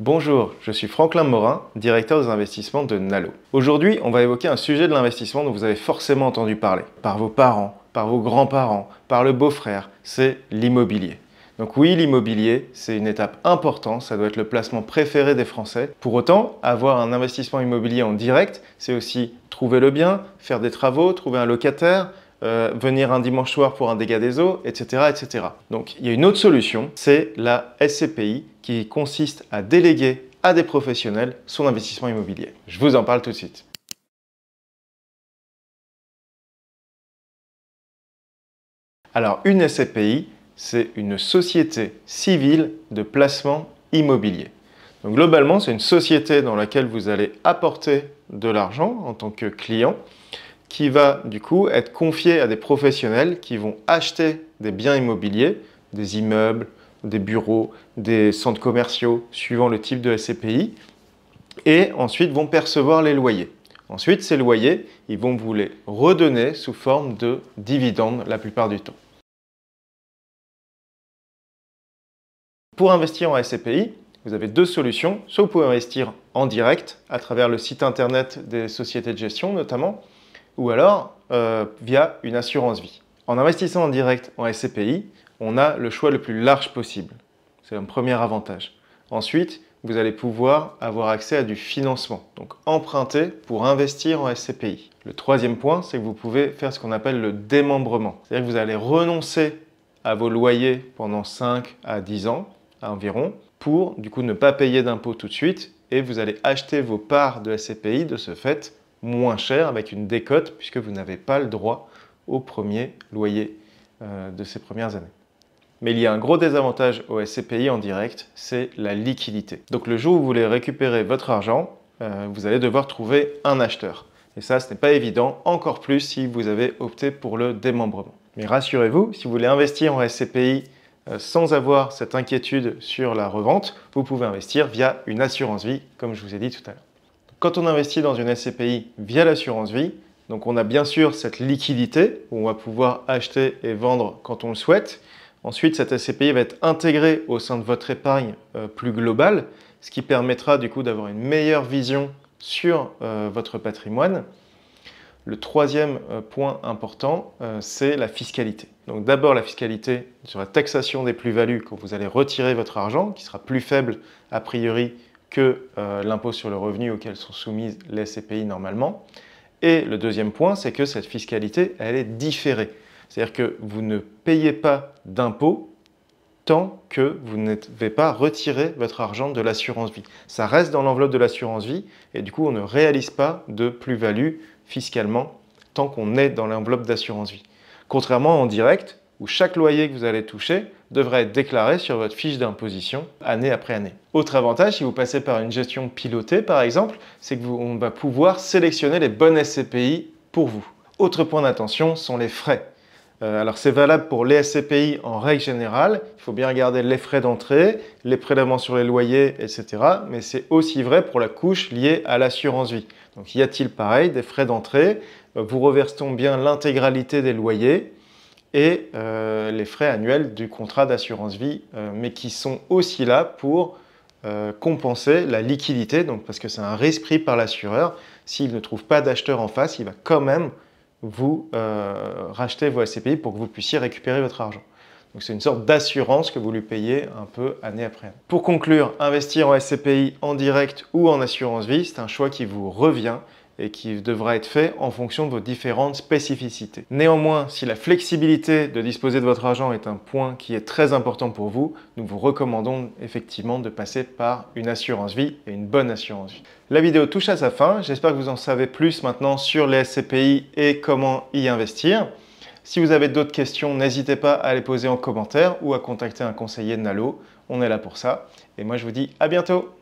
Bonjour, je suis Franklin Morin, directeur des investissements de Nalo. Aujourd'hui, on va évoquer un sujet de l'investissement dont vous avez forcément entendu parler, par vos parents, par vos grands-parents, par le beau-frère, c'est l'immobilier. Donc oui, l'immobilier, c'est une étape importante, ça doit être le placement préféré des Français. Pour autant, avoir un investissement immobilier en direct, c'est aussi trouver le bien, faire des travaux, trouver un locataire, euh, venir un dimanche soir pour un dégât des eaux, etc., etc. Donc il y a une autre solution, c'est la SCPI qui consiste à déléguer à des professionnels son investissement immobilier. Je vous en parle tout de suite. Alors une SCPI, c'est une société civile de placement immobilier. Donc globalement, c'est une société dans laquelle vous allez apporter de l'argent en tant que client qui va du coup être confié à des professionnels qui vont acheter des biens immobiliers, des immeubles, des bureaux, des centres commerciaux, suivant le type de SCPI, et ensuite vont percevoir les loyers. Ensuite, ces loyers, ils vont vous les redonner sous forme de dividendes la plupart du temps. Pour investir en SCPI, vous avez deux solutions. Soit vous pouvez investir en direct à travers le site internet des sociétés de gestion notamment, ou alors euh, via une assurance vie. En investissant en direct en SCPI, on a le choix le plus large possible. C'est un premier avantage. Ensuite, vous allez pouvoir avoir accès à du financement, donc emprunter pour investir en SCPI. Le troisième point, c'est que vous pouvez faire ce qu'on appelle le démembrement. C'est-à-dire que vous allez renoncer à vos loyers pendant 5 à 10 ans environ pour du coup ne pas payer d'impôts tout de suite et vous allez acheter vos parts de SCPI de ce fait moins cher avec une décote puisque vous n'avez pas le droit au premier loyer euh, de ces premières années. Mais il y a un gros désavantage au SCPI en direct, c'est la liquidité. Donc le jour où vous voulez récupérer votre argent, euh, vous allez devoir trouver un acheteur. Et ça, ce n'est pas évident, encore plus si vous avez opté pour le démembrement. Mais rassurez-vous, si vous voulez investir en SCPI euh, sans avoir cette inquiétude sur la revente, vous pouvez investir via une assurance vie, comme je vous ai dit tout à l'heure. Quand on investit dans une SCPI via l'assurance vie, donc on a bien sûr cette liquidité où on va pouvoir acheter et vendre quand on le souhaite. Ensuite, cette SCPI va être intégrée au sein de votre épargne euh, plus globale, ce qui permettra du coup d'avoir une meilleure vision sur euh, votre patrimoine. Le troisième euh, point important, c'est la fiscalité. Donc d'abord la fiscalité sur la taxation des plus-values quand vous allez retirer votre argent, qui sera plus faible a priori que euh, l'impôt sur le revenu auquel sont soumises les CPI normalement. Et le deuxième point, c'est que cette fiscalité, elle est différée. C'est-à-dire que vous ne payez pas d'impôt tant que vous ne pas retirer votre argent de l'assurance vie. Ça reste dans l'enveloppe de l'assurance vie et du coup, on ne réalise pas de plus-value fiscalement tant qu'on est dans l'enveloppe d'assurance vie. Contrairement en direct, où chaque loyer que vous allez toucher, devrait être déclaré sur votre fiche d'imposition année après année. Autre avantage, si vous passez par une gestion pilotée par exemple, c'est qu'on va pouvoir sélectionner les bonnes SCPI pour vous. Autre point d'attention sont les frais. Euh, alors c'est valable pour les SCPI en règle générale, il faut bien regarder les frais d'entrée, les prélèvements sur les loyers, etc. Mais c'est aussi vrai pour la couche liée à l'assurance vie. Donc y a-t-il pareil des frais d'entrée euh, Vous reverse on bien l'intégralité des loyers et euh, les frais annuels du contrat d'assurance vie, euh, mais qui sont aussi là pour euh, compenser la liquidité, donc parce que c'est un risque pris par l'assureur. S'il ne trouve pas d'acheteur en face, il va quand même vous racheter vos SCPI pour que vous puissiez récupérer votre argent. Donc c'est une sorte d'assurance que vous lui payez un peu année après année. Pour conclure, investir en SCPI en direct ou en assurance vie, c'est un choix qui vous revient et qui devra être fait en fonction de vos différentes spécificités. Néanmoins, si la flexibilité de disposer de votre argent est un point qui est très important pour vous, nous vous recommandons effectivement de passer par une assurance vie et une bonne assurance vie. La vidéo touche à sa fin, j'espère que vous en savez plus maintenant sur les SCPI et comment y investir. Si vous avez d'autres questions, n'hésitez pas à les poser en commentaire ou à contacter un conseiller de Nalo. On est là pour ça. Et moi, je vous dis à bientôt